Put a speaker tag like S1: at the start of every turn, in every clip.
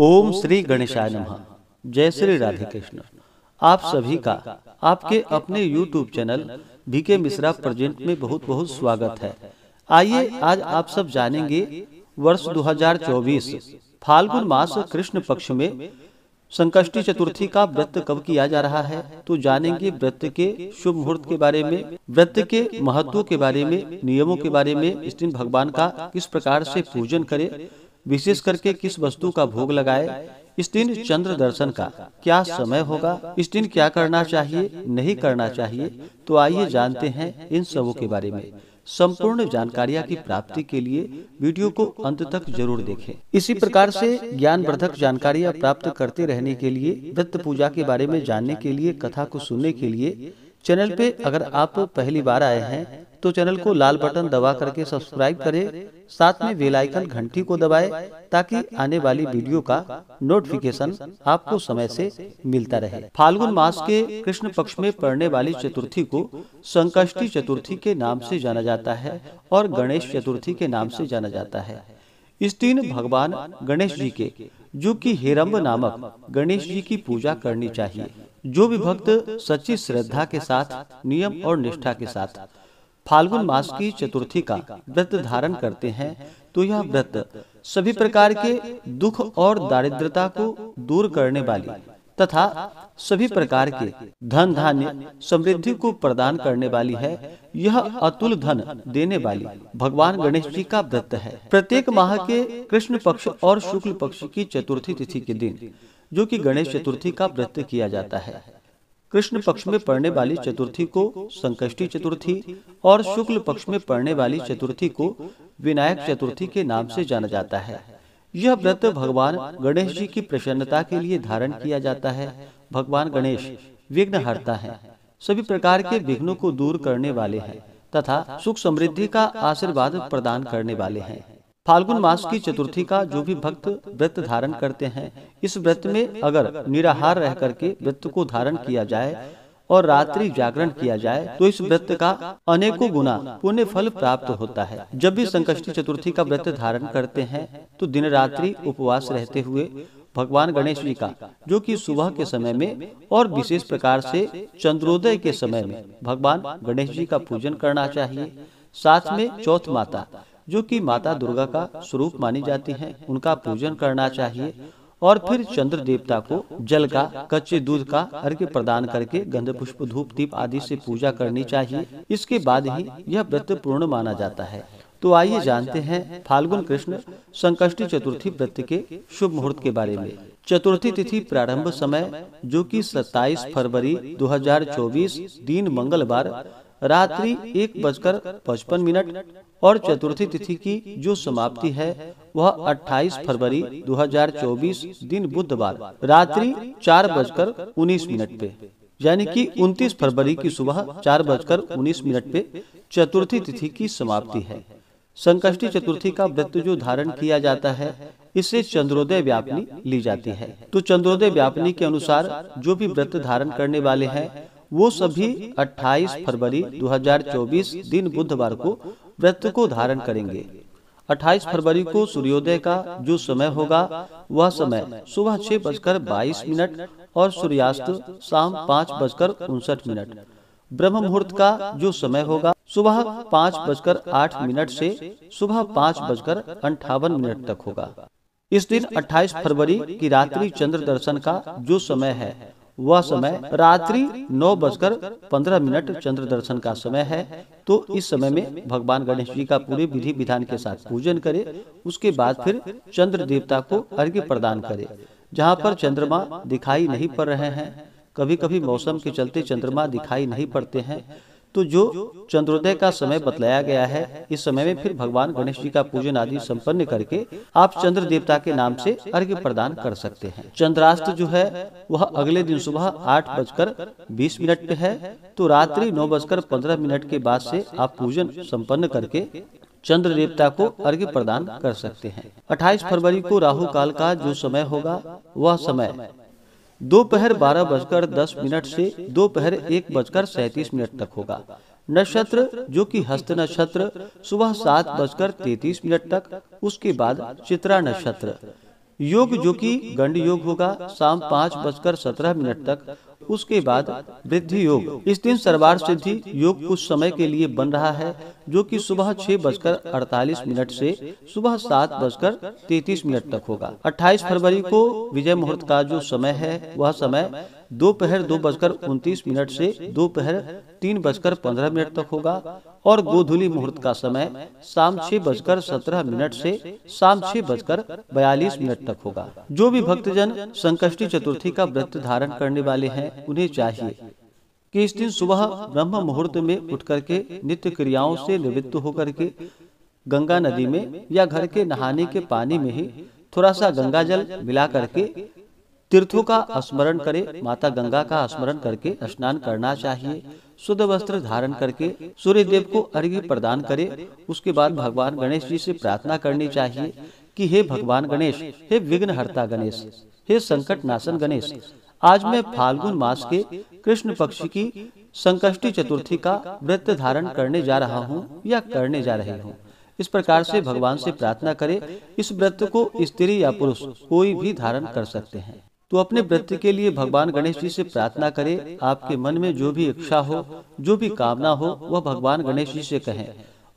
S1: ओम श्री गणेशाय नमः जय श्री राधे कृष्ण आप सभी का आपके अपने YouTube channel BK Mishra present में बहुत बहुत स्वागत है आइए आज आप सब जानेंगे वर्ष 2024 फाल्गुन मास कृष्ण पक्ष में संकष्टी चतुर्थी का व्रत कब किया जा रहा है तो, तो जानेंगे व्रत के शुभ मुहूर्त के बारे में व्रत के महत्व के बारे में नियमों के बारे में इस दिन भगवान का किस प्रकार से पूजन करें विशेष करके किस वस्तु का भोग लगाए इस दिन चंद्र दर्शन का क्या समय होगा इस दिन क्या करना चाहिए नहीं करना चाहिए तो आइए जानते हैं इन सबों के बारे में संपूर्ण जानकारियाँ की प्राप्ति के लिए वीडियो को अंत तक जरूर देखें। इसी प्रकार से ज्ञान वर्धक जानकारियाँ प्राप्त करते रहने के लिए दत्त पूजा के बारे में जानने के लिए कथा को सुनने के लिए चैनल पे अगर आप पहली बार आए हैं तो चैनल तो को लाल बटन दबा करके सब्सक्राइब करें साथ में बेल आइकन घंटी को दबाएं ताकि आने वाली वीडियो का नोटिफिकेशन आपको समय से मिलता रहे फाल्गुन मास के कृष्ण पक्ष में पड़ने वाली चतुर्थी को संकष्टी चतुर्थी के नाम से जाना जाता है और गणेश चतुर्थी के नाम से जाना जाता है इस दिन भगवान गणेश जी के जो कि हेरम्ब नामक गणेश जी की पूजा करनी चाहिए जो भी भक्त सच्ची श्रद्धा के साथ नियम और निष्ठा के साथ फाल्गुन मास की चतुर्थी का व्रत धारण करते हैं तो यह व्रत सभी प्रकार के दुख और दारिद्रता को दूर करने वाली तथा सभी प्रकार के धन धान्य समृद्धि को प्रदान करने वाली है यह अतुल धन देने वाली भगवान गणेश जी का व्रत है प्रत्येक माह के कृष्ण पक्ष और शुक्ल पक्ष की चतुर्थी तिथि के दिन जो कि गणेश चतुर्थी का व्रत किया जाता है कृष्ण पक्ष में पड़ने वाली चतुर्थी को संकष्टी चतुर्थी और शुक्ल पक्ष में पड़ने वाली चतुर्थी को विनायक चतुर्थी के नाम से जाना जाता है यह व्रत भगवान गणेश जी की प्रसन्नता के लिए धारण किया जाता है भगवान गणेश विघ्न हरता है सभी प्रकार के विघ्नों को दूर करने वाले हैं तथा सुख समृद्धि का आशीर्वाद प्रदान करने वाले हैं फाल्गुन मास की चतुर्थी का जो भी भक्त व्रत धारण करते हैं इस व्रत में अगर निराहार रह करके व्रत को धारण किया जाए और रात्रि जागरण किया जाए तो इस व्रत का अनेकों गुना पुण्य फल प्राप्त होता है जब भी संकष्टी चतुर्थी का व्रत धारण करते हैं तो दिन रात्रि उपवास रहते हुए भगवान गणेश जी का जो कि सुबह के समय में और विशेष प्रकार से चंद्रोदय के समय में भगवान गणेश जी का पूजन करना चाहिए साथ में चौथ माता जो कि माता दुर्गा का स्वरूप मानी जाती है उनका पूजन करना चाहिए और फिर चंद्र देवता को जल का कच्चे दूध का अर्घ्य प्रदान करके गंध पुष्प धूप दीप आदि से पूजा करनी चाहिए इसके बाद ही यह व्रत पूर्ण माना जाता है तो आइए जानते हैं फाल्गुन कृष्ण संकष्टी चतुर्थी व्रत के शुभ मुहूर्त के बारे में चतुर्थी तिथि प्रारंभ समय जो कि 27 फरवरी 2024 दिन मंगलवार रात्रि एक बजकर पचपन मिनट और चतुर्थी तिथि की जो समाप्ति है वह 28 फरवरी 2024 दिन बुधवार रात्रि चार बजकर उन्नीस मिनट पे यानी कि 29 फरवरी की सुबह चार बजकर उन्नीस मिनट पे चतुर्थी तिथि की समाप्ति है संकष्टी चतुर्थी का व्रत जो धारण किया जाता है इससे चंद्रोदय व्यापनी ली जाती है तो चंद्रोदय व्यापनी के अनुसार जो भी व्रत धारण करने वाले हैं वो सभी 28 फरवरी 2024 दिन बुधवार को व्रत को धारण करेंगे 28 फरवरी को सूर्योदय का जो समय होगा वह समय सुबह छह बजकर बाईस मिनट और सूर्यास्त शाम पाँच बजकर उनसठ मिनट ब्रह्म मुहूर्त का जो समय होगा सुबह पाँच बजकर आठ मिनट से सुबह पाँच बजकर अंठावन मिनट तक होगा इस दिन 28 फरवरी की रात्रि चंद्र दर्शन का जो समय है वह समय रात्रि नौ बजकर पंद्रह मिनट चंद्र दर्शन का समय है तो इस समय में भगवान गणेश जी का पूरे विधि विधान के साथ पूजन करे उसके बाद फिर चंद्र देवता को अर्घ्य प्रदान करे जहाँ पर चंद्रमा दिखाई नहीं पड़ रहे हैं कभी कभी मौसम के चलते चंद्रमा दिखाई नहीं पड़ते हैं तो जो चंद्रोदय का समय बतलाया गया है इस समय में फिर भगवान गणेश जी का पूजन आदि संपन्न करके आप चंद्र देवता के नाम से अर्घ्य प्रदान कर सकते हैं चंद्रास्त जो है वह अगले दिन सुबह आठ बजकर बीस मिनट पे है तो रात्रि नौ बजकर पंद्रह मिनट के बाद से आप पूजन संपन्न करके चंद्र देवता को अर्घ्य प्रदान कर सकते हैं 28 फरवरी को राहु काल का जो समय होगा वह समय दोपहर बारह बजकर दस मिनट से दोपहर एक बजकर सैतीस मिनट तक होगा नक्षत्र जो कि हस्त नक्षत्र सुबह सात बजकर तैतीस मिनट तक उसके बाद चित्रा नक्षत्र योग जो कि गंड योग होगा शाम पाँच बजकर सत्रह मिनट तक उसके बाद वृद्धि योग इस दिन सर्वार सिद्धि योग कुछ समय के लिए बन रहा है जो कि सुबह छह बजकर अड़तालीस मिनट से सुबह सात बजकर तैतीस मिनट तक होगा 28 फरवरी को विजय मुहूर्त का जो समय है वह समय दोपहर दो बजकर उनतीस मिनट से दोपहर तीन बजकर पंद्रह मिनट तक होगा और गोधुली मुहूर्त का समय शाम छह बजकर सत्रह मिनट से शाम छह बजकर बयालीस मिनट तक होगा जो भी भक्तजन संकष्टी चतुर्थी का व्रत धारण करने वाले हैं उन्हें चाहिए कि इस दिन सुबह ब्रह्म मुहूर्त में उठ करके नित्य क्रियाओं से निवृत्त होकर के गंगा नदी में या घर के नहाने के पानी में ही थोड़ा सा गंगा जल मिला करके तीर्थों का स्मरण करें माता गंगा का स्मरण करके स्नान करना चाहिए शुद्ध वस्त्र धारण करके सूर्य देव को अर्घ्य प्रदान करें उसके बाद भगवान गणेश जी से प्रार्थना करनी चाहिए कि हे भगवान गणेश हे विघ्नहर्ता गणेश हे संकट नाशन गणेश आज मैं फाल्गुन मास के कृष्ण पक्ष की संकष्टी चतुर्थी का व्रत धारण करने जा रहा हूँ या करने जा रही हूँ इस प्रकार से भगवान से प्रार्थना करें इस व्रत को स्त्री या पुरुष कोई भी धारण कर सकते हैं तो, तो अपने व्रत के लिए भगवान गणेश जी से प्रार्थना करें आपके मन में जो भी इच्छा हो जो भी कामना हो वह भगवान गणेश जी से कहें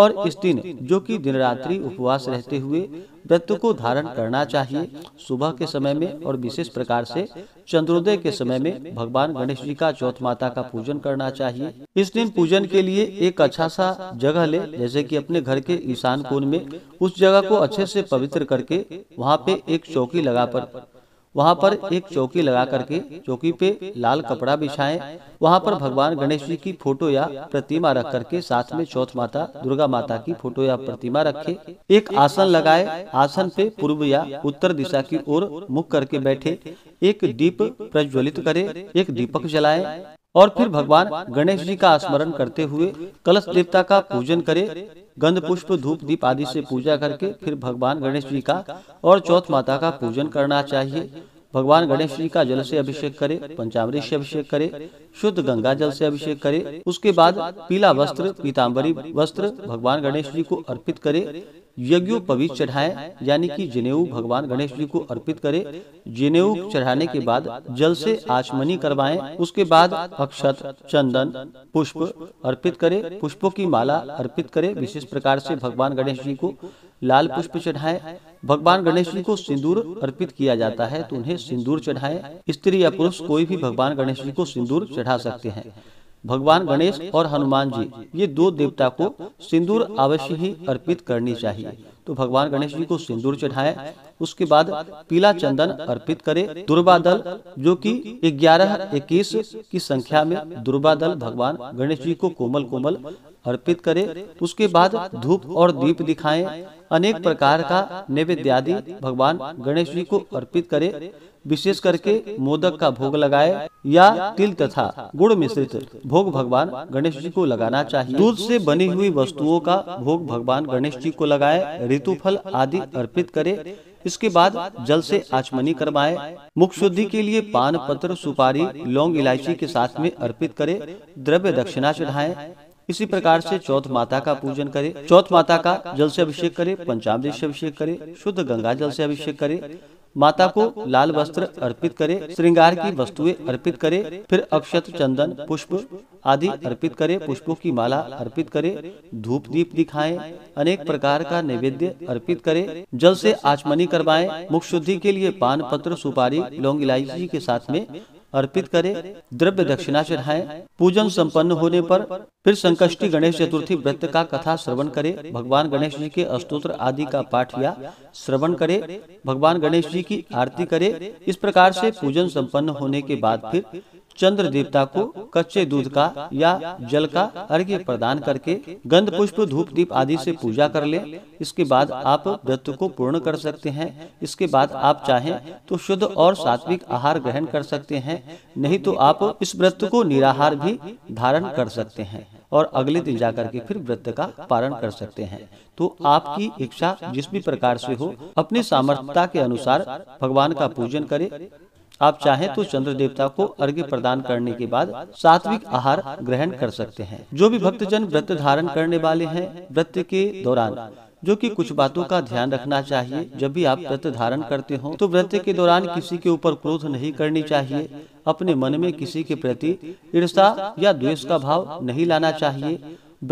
S1: और इस दिन जो कि दिन रात्रि उपवास रहते हुए व्रत को धारण करना चाहिए सुबह के समय में और विशेष प्रकार से चंद्रोदय के समय में भगवान गणेश जी का चौथ माता का पूजन करना चाहिए इस दिन पूजन के लिए एक अच्छा सा अच्छा जगह ले जैसे कि अपने घर के ईशान कोण में उस जगह को अच्छे से पवित्र करके वहाँ पे एक चौकी लगा पर वहाँ पर एक चौकी लगा करके चौकी पे लाल कपड़ा बिछाए वहाँ पर भगवान गणेश जी की फोटो या प्रतिमा रख करके साथ में चौथ माता दुर्गा माता की फोटो या प्रतिमा रखे एक आसन लगाए आसन पे पूर्व या उत्तर दिशा की ओर मुख करके बैठे एक दीप प्रज्वलित करे एक दीपक जलाए और फिर भगवान गणेश जी का स्मरण करते हुए कलश देवता का पूजन करें गंध पुष्प धूप दीप आदि से पूजा करके फिर भगवान गणेश जी का और चौथ माता का पूजन करना चाहिए भगवान गणेश जी का जल से अभिषेक करे पंचामृत से अभिषेक करे शुद्ध गंगा जल से अभिषेक करे उसके बाद पीला वस्त्र पीताम्बरी वस्त्र भगवान गणेश जी को अर्पित करे यज्ञोपवीत चढ़ाए यानी कि जिनेऊ भगवान गणेश जी को अर्पित करें जिनेऊ चढ़ाने के बाद जल से आचमनी करवाएं उसके बाद अक्षत चंदन पुष्प अर्पित करें पुष्पों की माला अर्पित करें विशेष प्रकार से भगवान गणेश जी को लाल पुष्प चढ़ाएं भगवान गणेश जी को सिंदूर अर्पित किया जाता है तो, तो उन्हें सिंदूर चढ़ाए स्त्री या पुरुष कोई भी भगवान गणेश जी को सिंदूर चढ़ा सकते हैं भगवान गणेश और हनुमान जी ये दो देवता को सिंदूर अवश्य ही अर्पित करनी चाहिए तो भगवान गणेश जी को सिंदूर चढ़ाए उसके बाद पीला चंदन अर्पित करें दुर्बा दल जो कि 11 21 की संख्या में दुर्बा दल भगवान गणेश जी को कोमल कोमल अर्पित करें उसके बाद धूप और दीप दिखाएं अनेक प्रकार का नैवेद्य आदि भगवान गणेश जी को अर्पित करें विशेष करके मोदक का भोग लगाए या तिल तथा गुड़ मिश्रित भोग भगवान गणेश जी को लगाना चाहिए दूध से बनी हुई वस्तुओं का भोग भगवान गणेश जी को लगाए फल आदि अर्पित करे इसके बाद जल से आचमनी करवाए मुख शुद्धि के लिए पान पत्र सुपारी लौंग इलायची के साथ में अर्पित करे द्रव्य दक्षिणा चढ़ाए इसी प्रकार से चौथ माता का पूजन करे चौथ माता का जल से अभिषेक करे पंचामृत से अभिषेक करे शुद्ध गंगा जल से अभिषेक करे माता को लाल वस्त्र अर्पित करे श्रृंगार की वस्तुएं अर्पित करे फिर अक्षत चंदन पुष्प आदि अर्पित करे पुष्पों की माला अर्पित करे धूप दीप दिखाएं अनेक प्रकार का नैवेद्य अर्पित करे जल से आचमनी करवाएं मुख शुद्धि के लिए पान पत्र सुपारी लौंग इलायची के साथ में अर्पित करें द्रव्य दक्षिणा चढ़ाएं पूजन संपन्न होने पर फिर संकष्टी गणेश चतुर्थी व्रत का कथा श्रवण करें भगवान गणेश जी के स्तोत्र आदि का पाठ या श्रवण करें भगवान गणेश जी की आरती करें इस प्रकार से पूजन संपन्न होने के बाद फिर चंद्र देवता को कच्चे दूध का या जल का अर्घ्य प्रदान करके गंध पुष्प धूप दीप आदि से पूजा कर ले इसके बाद आप व्रत को पूर्ण कर सकते हैं इसके बाद आप चाहें तो शुद्ध और सात्विक आहार ग्रहण कर सकते हैं नहीं तो आप इस व्रत को निराहार भी धारण कर सकते हैं और अगले दिन जाकर के फिर व्रत का पारण कर सकते हैं तो आपकी इच्छा जिस भी प्रकार से हो अपने सामर्थ्यता के अनुसार भगवान का पूजन करें आप चाहें तो चंद्र देवता को अर्घ्य प्रदान करने के बाद सात्विक आहार ग्रहण कर सकते हैं जो भी भक्तजन व्रत धारण करने वाले हैं व्रत के दौरान जो कि कुछ बातों का ध्यान रखना चाहिए जब भी आप व्रत धारण करते हो तो व्रत के दौरान किसी के ऊपर क्रोध नहीं करनी चाहिए अपने मन में किसी के प्रति ईर्षा या द्वेष का भाव नहीं लाना चाहिए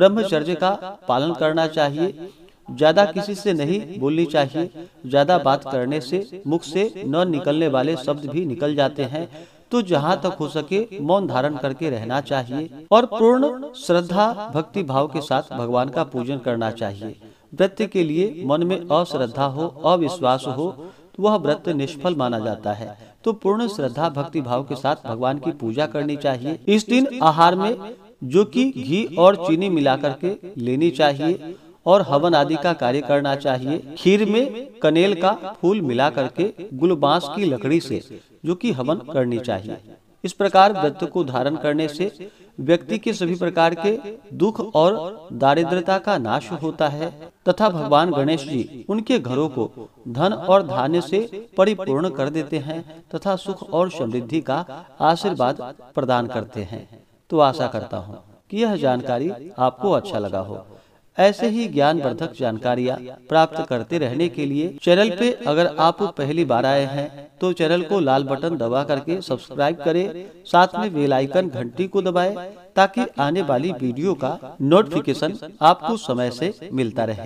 S1: ब्रह्मचर्य का पालन करना चाहिए ज्यादा किसी से नहीं बोलनी चाहिए ज्यादा बात करने से मुख से न निकलने वाले शब्द भी निकल जाते हैं तो जहाँ तक हो सके मौन धारण करके रहना चाहिए और पूर्ण श्रद्धा भक्ति भाव के साथ भगवान का पूजन करना चाहिए व्रत के लिए मन में अश्रद्धा हो अविश्वास हो तो वह व्रत निष्फल माना जाता है तो पूर्ण श्रद्धा भक्ति भाव के साथ भगवान की पूजा करनी चाहिए इस दिन आहार में जो कि घी और चीनी मिलाकर के लेनी चाहिए और हवन आदि का कार्य करना चाहिए खीर में कनेल का फूल मिला करके गुलबांस की लकड़ी से जो कि हवन करनी चाहिए इस प्रकार व्रत को धारण करने से व्यक्ति के सभी प्रकार के दुख और दारिद्रता का नाश होता है तथा भगवान गणेश जी उनके घरों को धन और धान्य से परिपूर्ण कर देते हैं तथा सुख और समृद्धि का आशीर्वाद प्रदान करते हैं तो आशा करता हूँ कि यह जानकारी आपको अच्छा लगा हो ऐसे ही ज्ञान वर्धक जानकारियाँ प्राप्त करते रहने के लिए चैनल पे अगर आप पहली बार आए हैं तो चैनल को लाल बटन दबा करके सब्सक्राइब करें साथ में बेल आइकन घंटी को दबाएं ताकि आने वाली वीडियो का नोटिफिकेशन आपको समय से मिलता रहे